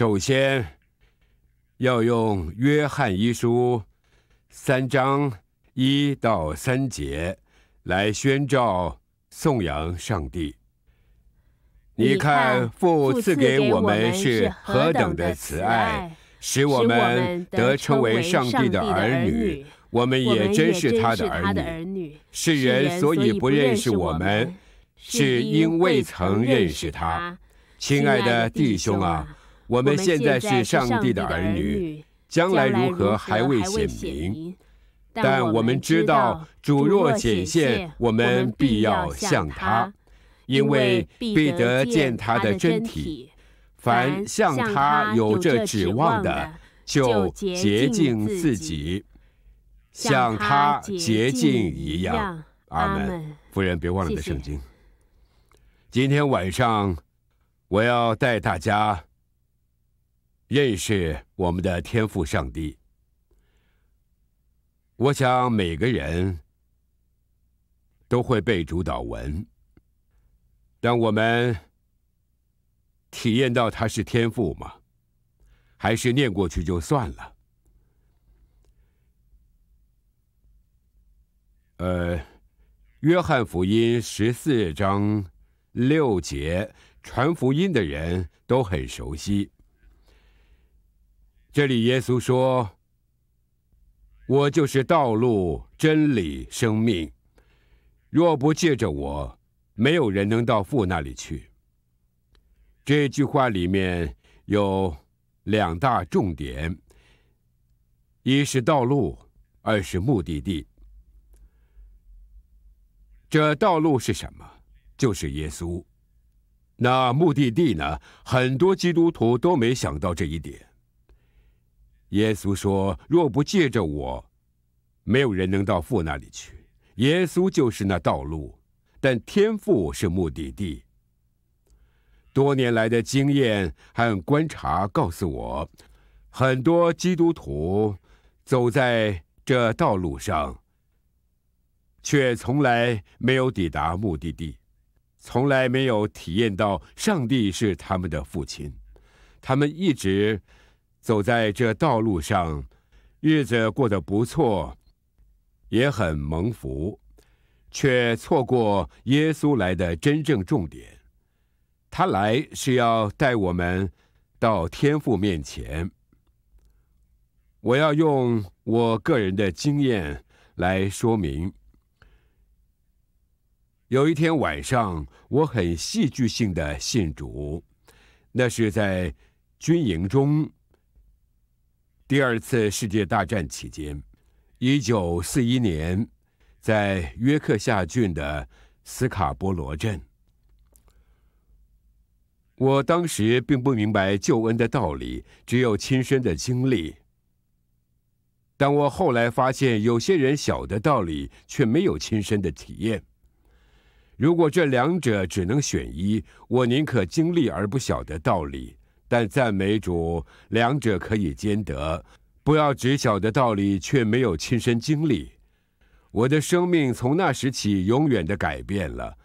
首先，要用《约翰一书》三章一到三节来宣召、颂扬上帝。你看，父赐给我们是何等的慈爱，使我们得称为上帝的儿女。我们也真是他的儿女。世人所以不认识我们，是因未曾认识他。亲爱的弟兄啊！我们现在是上帝的儿女，将来如何还未显明，但我们知道主若显现，我们必要像他，因为必得见他的真体。凡像他有这指望的，就洁净自己，像他洁净一样。阿门。夫人别忘了的圣经。今天晚上，我要带大家。认识我们的天赋，上帝。我想每个人都会背主导文，但我们体验到他是天赋吗？还是念过去就算了？呃，《约翰福音》十四章六节，传福音的人都很熟悉。这里耶稣说：“我就是道路、真理、生命，若不借着我，没有人能到父那里去。”这句话里面有两大重点：一是道路，二是目的地。这道路是什么？就是耶稣。那目的地呢？很多基督徒都没想到这一点。耶稣说：“若不借着我，没有人能到父那里去。”耶稣就是那道路，但天父是目的地。多年来的经验和观察告诉我，很多基督徒走在这道路上，却从来没有抵达目的地，从来没有体验到上帝是他们的父亲。他们一直。走在这道路上，日子过得不错，也很蒙福，却错过耶稣来的真正重点。他来是要带我们到天父面前。我要用我个人的经验来说明。有一天晚上，我很戏剧性的信主，那是在军营中。第二次世界大战期间，一九四一年，在约克夏郡的斯卡波罗镇，我当时并不明白救恩的道理，只有亲身的经历。但我后来发现，有些人晓得道理却没有亲身的体验。如果这两者只能选一，我宁可经历而不晓得道理。但赞美主，两者可以兼得。不要只晓得道理，却没有亲身经历。我的生命从那时起永远的改变了。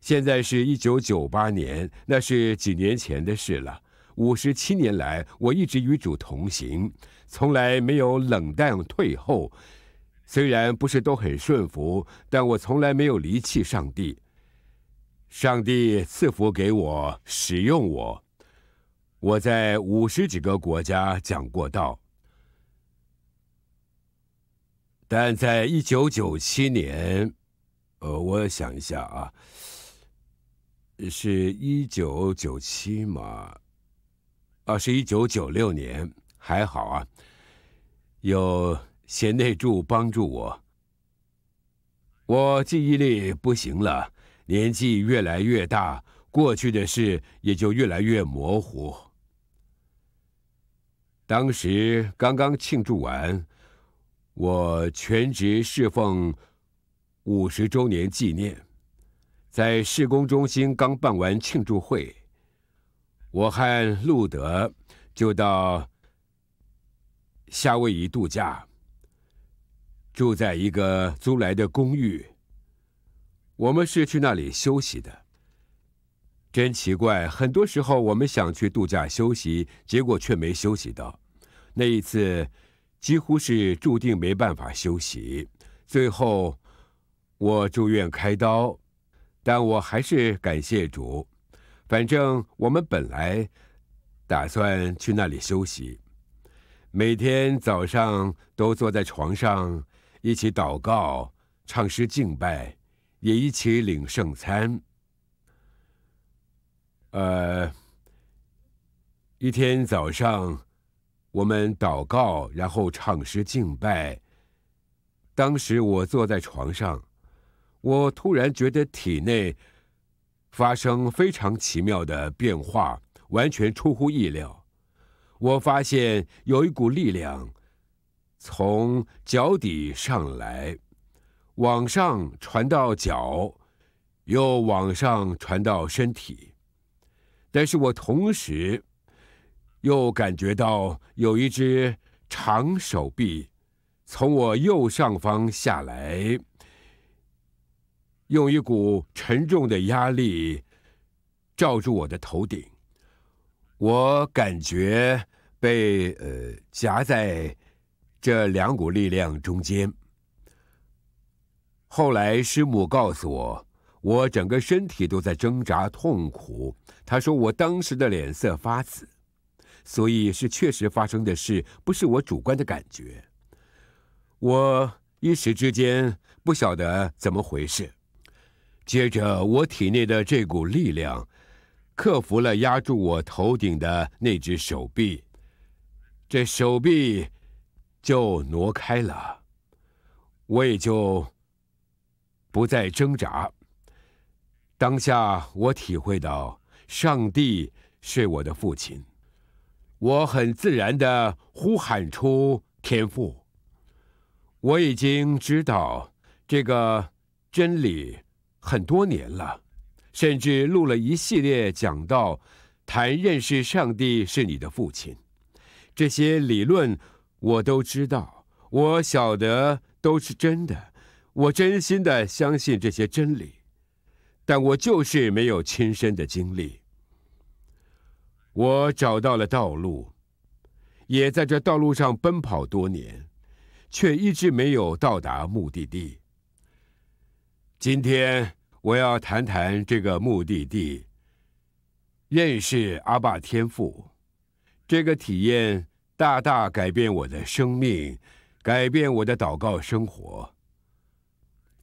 现在是一九九八年，那是几年前的事了。五十七年来，我一直与主同行，从来没有冷淡退后。虽然不是都很顺服，但我从来没有离弃上帝。上帝赐福给我，使用我。我在五十几个国家讲过道，但在一九九七年，呃，我想一下啊，是一九九七吗？啊，是一九九六年，还好啊，有贤内助帮助我。我记忆力不行了，年纪越来越大，过去的事也就越来越模糊。当时刚刚庆祝完我全职侍奉五十周年纪念，在事工中心刚办完庆祝会，我和路德就到夏威夷度假，住在一个租来的公寓。我们是去那里休息的。真奇怪，很多时候我们想去度假休息，结果却没休息到。那一次，几乎是注定没办法休息。最后，我住院开刀，但我还是感谢主。反正我们本来打算去那里休息，每天早上都坐在床上一起祷告、唱诗敬拜，也一起领圣餐。呃，一天早上，我们祷告，然后唱诗敬拜。当时我坐在床上，我突然觉得体内发生非常奇妙的变化，完全出乎意料。我发现有一股力量从脚底上来，往上传到脚，又往上传到身体。但是我同时又感觉到有一只长手臂从我右上方下来，用一股沉重的压力罩住我的头顶，我感觉被呃夹在这两股力量中间。后来师母告诉我。我整个身体都在挣扎，痛苦。他说我当时的脸色发紫，所以是确实发生的事，不是我主观的感觉。我一时之间不晓得怎么回事，接着我体内的这股力量克服了压住我头顶的那只手臂，这手臂就挪开了，我也就不再挣扎。当下，我体会到上帝是我的父亲，我很自然的呼喊出天父。我已经知道这个真理很多年了，甚至录了一系列讲道，谈认识上帝是你的父亲。这些理论我都知道，我晓得都是真的，我真心的相信这些真理。但我就是没有亲身的经历。我找到了道路，也在这道路上奔跑多年，却一直没有到达目的地。今天我要谈谈这个目的地——认识阿爸天赋，这个体验大大改变我的生命，改变我的祷告生活。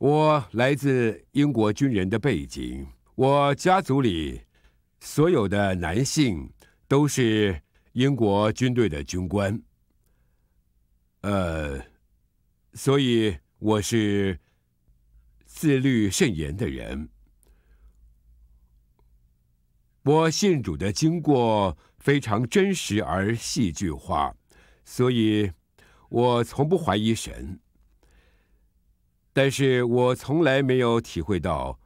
我来自英国军人的背景，我家族里所有的男性都是英国军队的军官。呃，所以我是自律甚严的人。我信主的经过非常真实而戏剧化，所以我从不怀疑神。但是我从来没有体会到，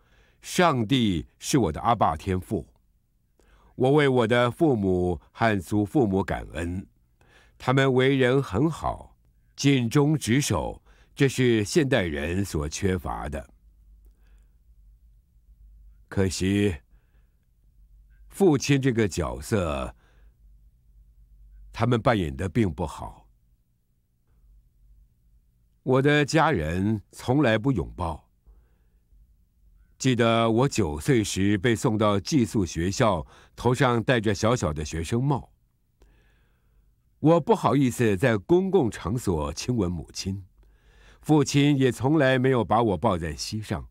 上帝是我的阿爸天父。我为我的父母、汉祖父母感恩，他们为人很好，尽忠职守，这是现代人所缺乏的。可惜，父亲这个角色，他们扮演的并不好。我的家人从来不拥抱。记得我九岁时被送到寄宿学校，头上戴着小小的学生帽。我不好意思在公共场所亲吻母亲，父亲也从来没有把我抱在膝上。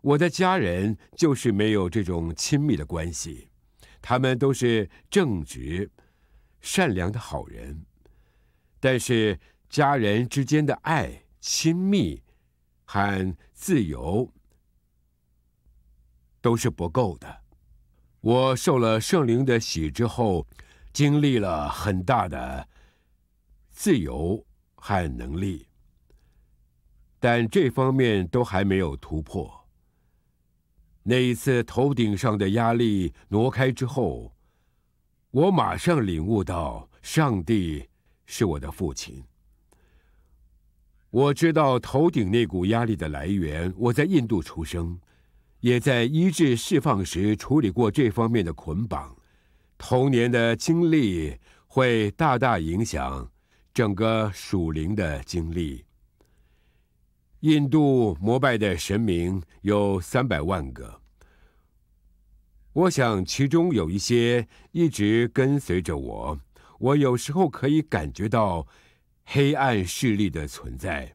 我的家人就是没有这种亲密的关系，他们都是正直、善良的好人，但是。家人之间的爱、亲密和自由都是不够的。我受了圣灵的洗之后，经历了很大的自由和能力，但这方面都还没有突破。那一次头顶上的压力挪开之后，我马上领悟到，上帝是我的父亲。我知道头顶那股压力的来源。我在印度出生，也在医治释放时处理过这方面的捆绑。童年的经历会大大影响整个属灵的经历。印度膜拜的神明有三百万个，我想其中有一些一直跟随着我。我有时候可以感觉到。黑暗势力的存在，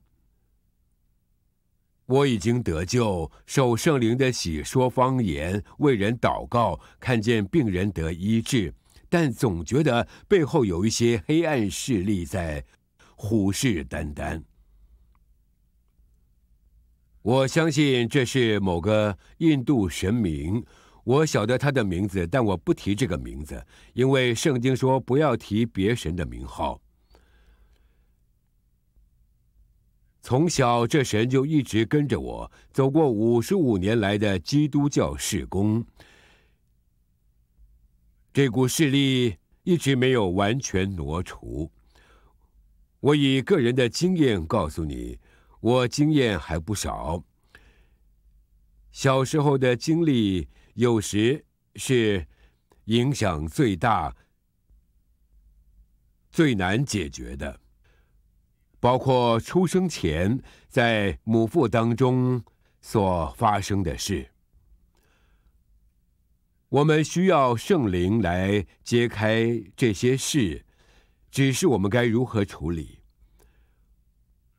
我已经得救，受圣灵的洗，说方言，为人祷告，看见病人得医治，但总觉得背后有一些黑暗势力在虎视眈眈。我相信这是某个印度神明，我晓得他的名字，但我不提这个名字，因为圣经说不要提别神的名号。从小，这神就一直跟着我，走过五十五年来的基督教事工。这股势力一直没有完全挪除。我以个人的经验告诉你，我经验还不少。小时候的经历，有时是影响最大、最难解决的。包括出生前在母腹当中所发生的事，我们需要圣灵来揭开这些事，只是我们该如何处理？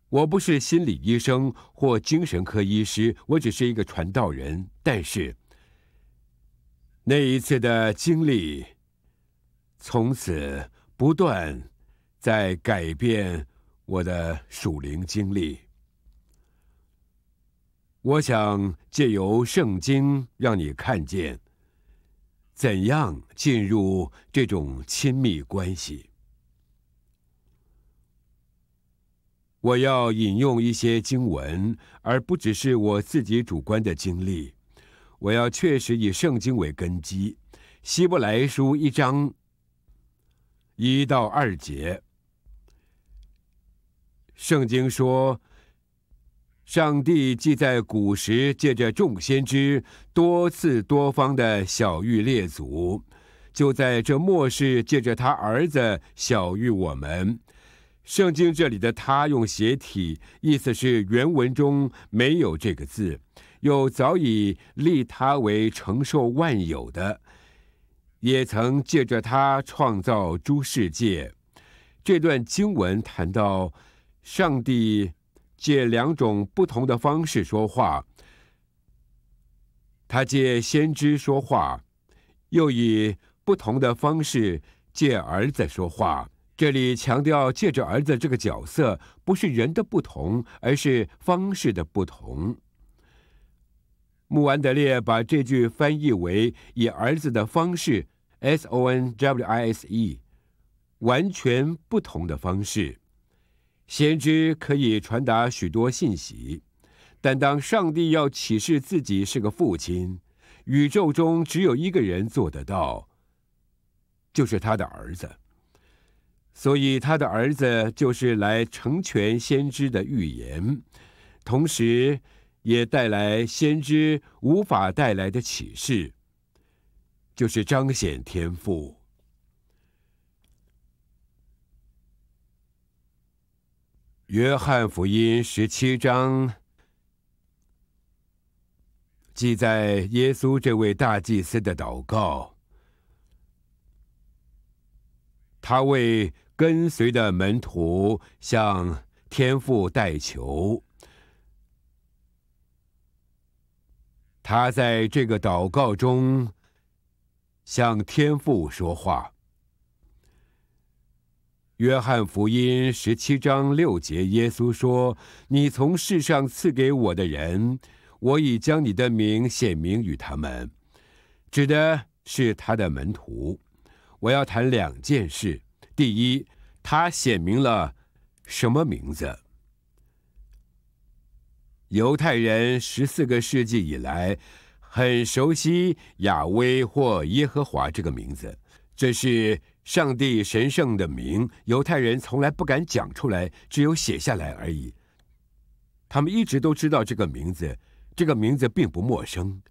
我不是心理医生或精神科医师，我只是一个传道人。但是那一次的经历，从此不断在改变。我的属灵经历。我想借由圣经让你看见，怎样进入这种亲密关系。我要引用一些经文，而不只是我自己主观的经历。我要确实以圣经为根基，《希伯来书》一章一到二节。圣经说，上帝既在古时借着众先知多次多方的小玉列祖，就在这末世借着他儿子小玉我们。圣经这里的“他”用斜体，意思是原文中没有这个字，又早已立他为承受万有的，也曾借着他创造诸世界。这段经文谈到。上帝借两种不同的方式说话，他借先知说话，又以不同的方式借儿子说话。这里强调借着儿子这个角色，不是人的不同，而是方式的不同。穆安德烈把这句翻译为“以儿子的方式 （s o n w i s e）”，完全不同的方式。先知可以传达许多信息，但当上帝要启示自己是个父亲，宇宙中只有一个人做得到，就是他的儿子。所以他的儿子就是来成全先知的预言，同时也带来先知无法带来的启示，就是彰显天赋。《约翰福音》十七章记载，耶稣这位大祭司的祷告，他为跟随的门徒向天父代求。他在这个祷告中向天父说话。约翰福音十七章六节，耶稣说：“你从世上赐给我的人，我已将你的名显明与他们。”指的是他的门徒。我要谈两件事：第一，他显明了什么名字？犹太人十四个世纪以来，很熟悉亚威或耶和华这个名字。这是。上帝神圣的名，犹太人从来不敢讲出来，只有写下来而已。他们一直都知道这个名字，这个名字并不陌生。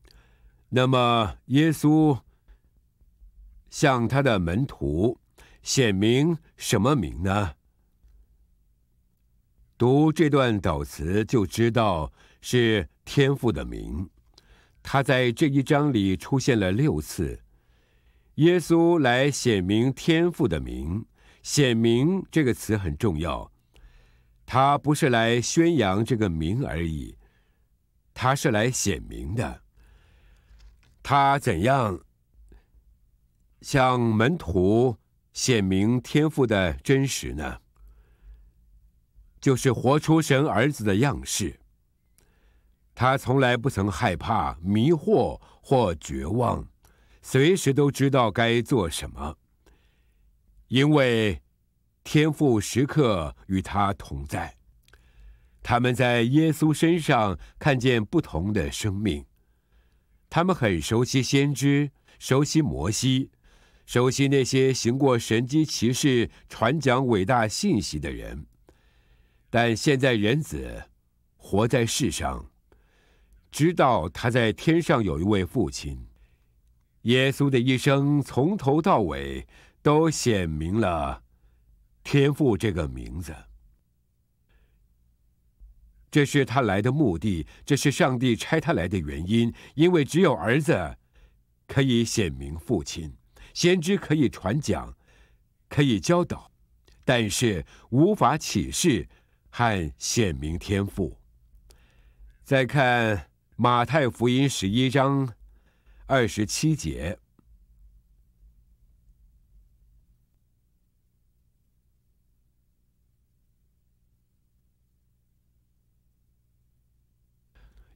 那么，耶稣向他的门徒显明什么名呢？读这段祷词就知道是天父的名。他在这一章里出现了六次。耶稣来显明天父的名，显明这个词很重要，他不是来宣扬这个名而已，他是来显明的。他怎样向门徒显明天父的真实呢？就是活出神儿子的样式。他从来不曾害怕、迷惑或绝望。随时都知道该做什么，因为天赋时刻与他同在。他们在耶稣身上看见不同的生命，他们很熟悉先知，熟悉摩西，熟悉那些行过神机骑士、传讲伟大信息的人。但现在人子活在世上，知道他在天上有一位父亲。耶稣的一生从头到尾都显明了天父这个名字。这是他来的目的，这是上帝差他来的原因。因为只有儿子可以显明父亲，先知可以传讲，可以教导，但是无法启示和显明天赋。再看马太福音十一章。二十七节，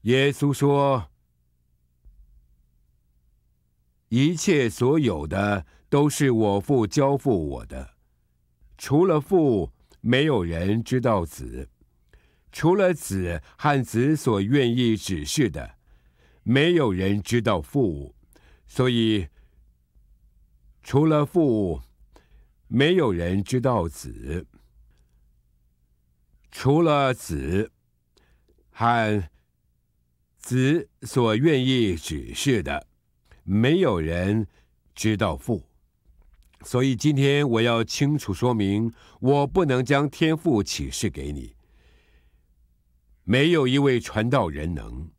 耶稣说：“一切所有的都是我父交付我的，除了父，没有人知道子；除了子和子所愿意指示的。”没有人知道父，所以除了父，没有人知道子。除了子，汉子所愿意指示的，没有人知道父。所以今天我要清楚说明，我不能将天赋启示给你。没有一位传道人能。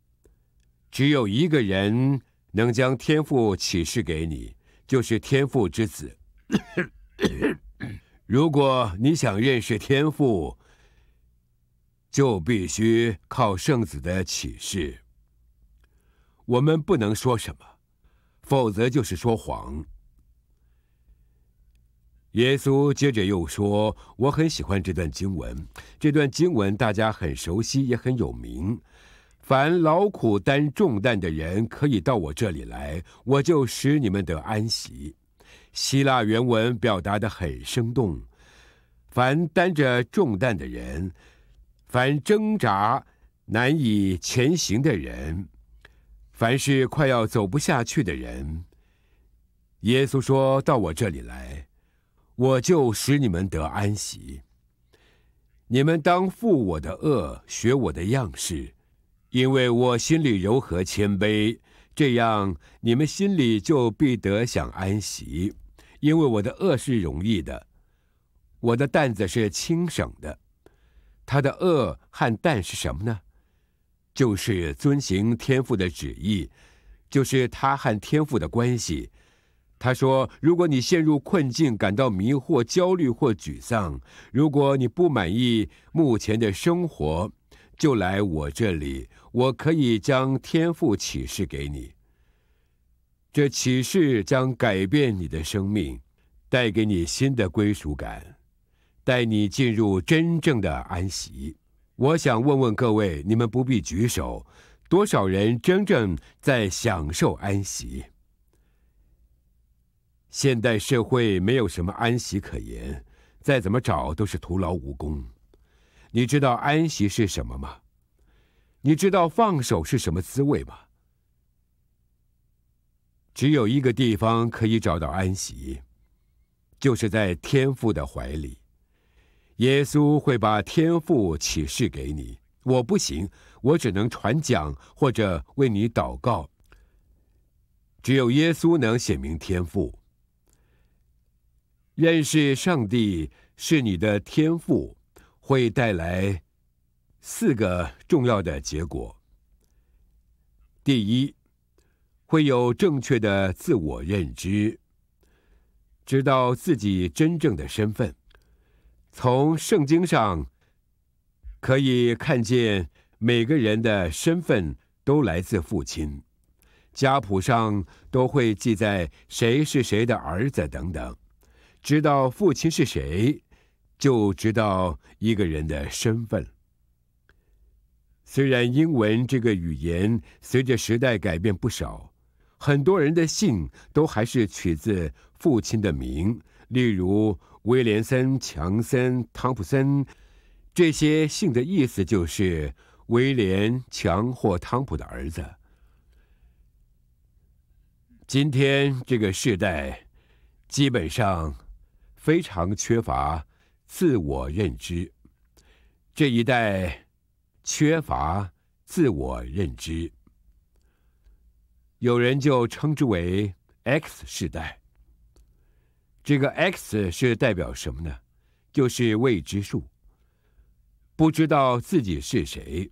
只有一个人能将天赋启示给你，就是天赋之子。如果你想认识天赋，就必须靠圣子的启示。我们不能说什么，否则就是说谎。耶稣接着又说：“我很喜欢这段经文，这段经文大家很熟悉，也很有名。”凡劳苦担重担的人，可以到我这里来，我就使你们得安息。希腊原文表达的很生动：凡担着重担的人，凡挣扎难以前行的人，凡是快要走不下去的人，耶稣说到我这里来，我就使你们得安息。你们当负我的恶，学我的样式。因为我心里柔和谦卑，这样你们心里就必得享安息。因为我的恶是容易的，我的担子是轻省的。他的恶和担是什么呢？就是遵行天父的旨意，就是他和天父的关系。他说：如果你陷入困境，感到迷惑、焦虑或沮丧；如果你不满意目前的生活，就来我这里，我可以将天赋启示给你。这启示将改变你的生命，带给你新的归属感，带你进入真正的安息。我想问问各位，你们不必举手，多少人真正在享受安息？现代社会没有什么安息可言，再怎么找都是徒劳无功。你知道安息是什么吗？你知道放手是什么滋味吗？只有一个地方可以找到安息，就是在天父的怀里。耶稣会把天赋启示给你。我不行，我只能传讲或者为你祷告。只有耶稣能显明天赋。认识上帝是你的天赋。会带来四个重要的结果。第一，会有正确的自我认知，知道自己真正的身份。从圣经上可以看见，每个人的身份都来自父亲，家谱上都会记载谁是谁的儿子等等，知道父亲是谁。就知道一个人的身份。虽然英文这个语言随着时代改变不少，很多人的姓都还是取自父亲的名，例如威廉森、强森、汤普森，这些姓的意思就是威廉、强或汤普的儿子。今天这个世代，基本上非常缺乏。自我认知，这一代缺乏自我认知，有人就称之为 “X 时代”。这个 “X” 是代表什么呢？就是未知数，不知道自己是谁。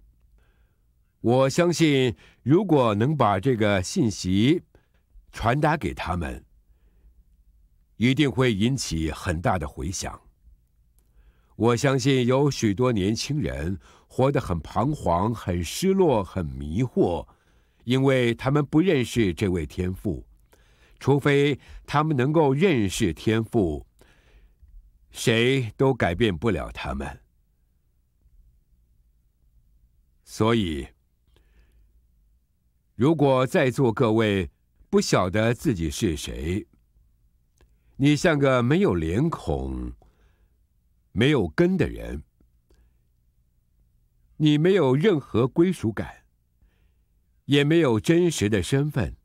我相信，如果能把这个信息传达给他们，一定会引起很大的回响。我相信有许多年轻人活得很彷徨、很失落、很迷惑，因为他们不认识这位天赋。除非他们能够认识天赋，谁都改变不了他们。所以，如果在座各位不晓得自己是谁，你像个没有脸孔。没有根的人，你没有任何归属感，也没有真实的身份。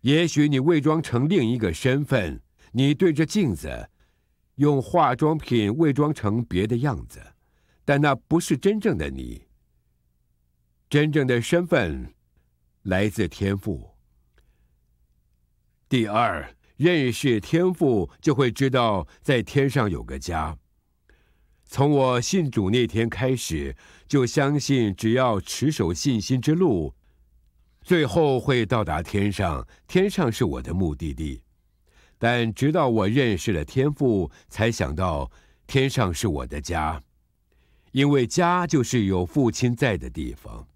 也许你伪装成另一个身份，你对着镜子，用化妆品伪装成别的样子，但那不是真正的你。真正的身份来自天赋。第二。认识天父，就会知道在天上有个家。从我信主那天开始，就相信只要持守信心之路，最后会到达天上。天上是我的目的地。但直到我认识了天父，才想到天上是我的家，因为家就是有父亲在的地方。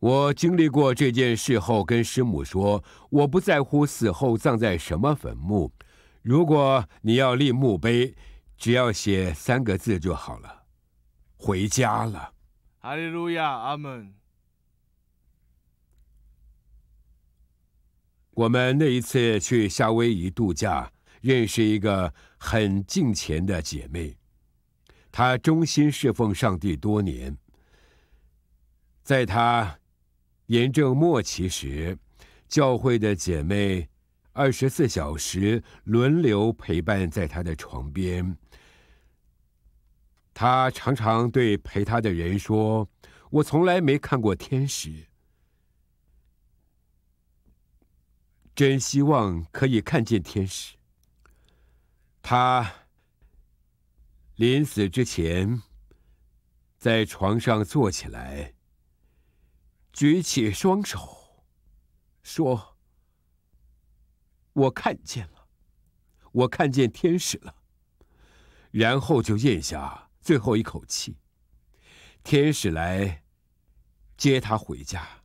我经历过这件事后，跟师母说：“我不在乎死后葬在什么坟墓，如果你要立墓碑，只要写三个字就好了。”回家了，哈利路亚，阿门。我们那一次去夏威夷度假，认识一个很敬虔的姐妹，她忠心侍奉上帝多年，在她。严正末期时，教会的姐妹二十四小时轮流陪伴在他的床边。他常常对陪他的人说：“我从来没看过天使，真希望可以看见天使。”他临死之前，在床上坐起来。举起双手，说：“我看见了，我看见天使了。”然后就咽下最后一口气。天使来接他回家。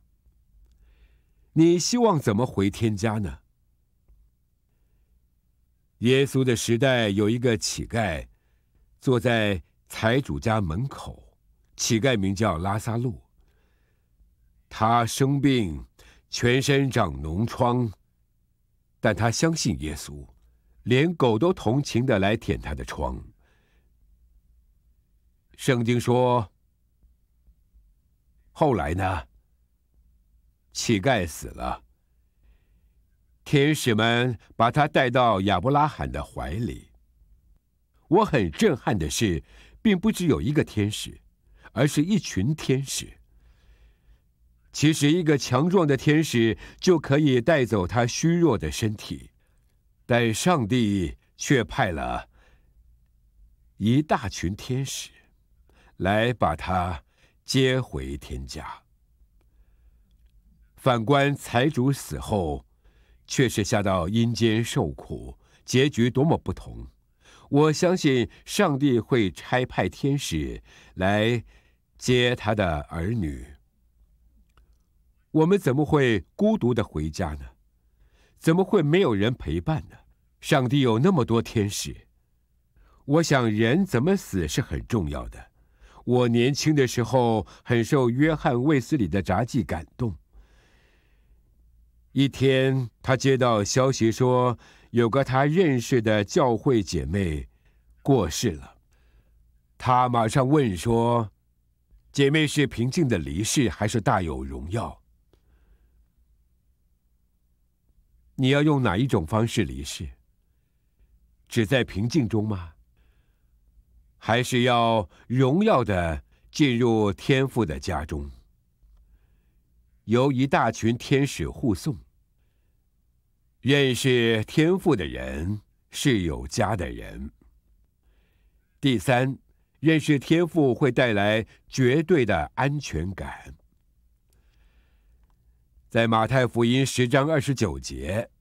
你希望怎么回天家呢？耶稣的时代有一个乞丐，坐在财主家门口。乞丐名叫拉萨路。他生病，全身长脓疮，但他相信耶稣，连狗都同情的来舔他的疮。圣经说，后来呢？乞丐死了，天使们把他带到亚伯拉罕的怀里。我很震撼的是，并不只有一个天使，而是一群天使。其实一个强壮的天使就可以带走他虚弱的身体，但上帝却派了一大群天使来把他接回天家。反观财主死后，却是下到阴间受苦，结局多么不同！我相信上帝会差派天使来接他的儿女。我们怎么会孤独的回家呢？怎么会没有人陪伴呢？上帝有那么多天使。我想，人怎么死是很重要的。我年轻的时候很受约翰卫斯理的札记感动。一天，他接到消息说有个他认识的教会姐妹过世了，他马上问说：“姐妹是平静的离世，还是大有荣耀？”你要用哪一种方式离世？只在平静中吗？还是要荣耀的进入天父的家中，由一大群天使护送？认识天父的人是有家的人。第三，认识天父会带来绝对的安全感。在马太福音十章二十九节。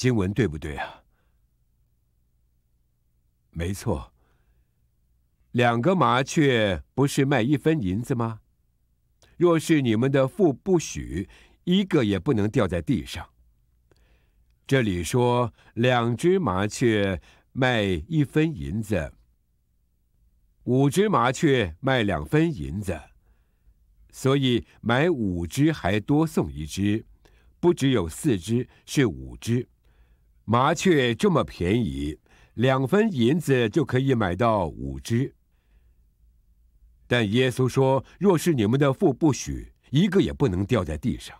经文对不对啊？没错，两个麻雀不是卖一分银子吗？若是你们的父不许，一个也不能掉在地上。这里说两只麻雀卖一分银子，五只麻雀卖两分银子，所以买五只还多送一只，不只有四只是五只。麻雀这么便宜，两分银子就可以买到五只。但耶稣说，若是你们的父不许一个也不能掉在地上。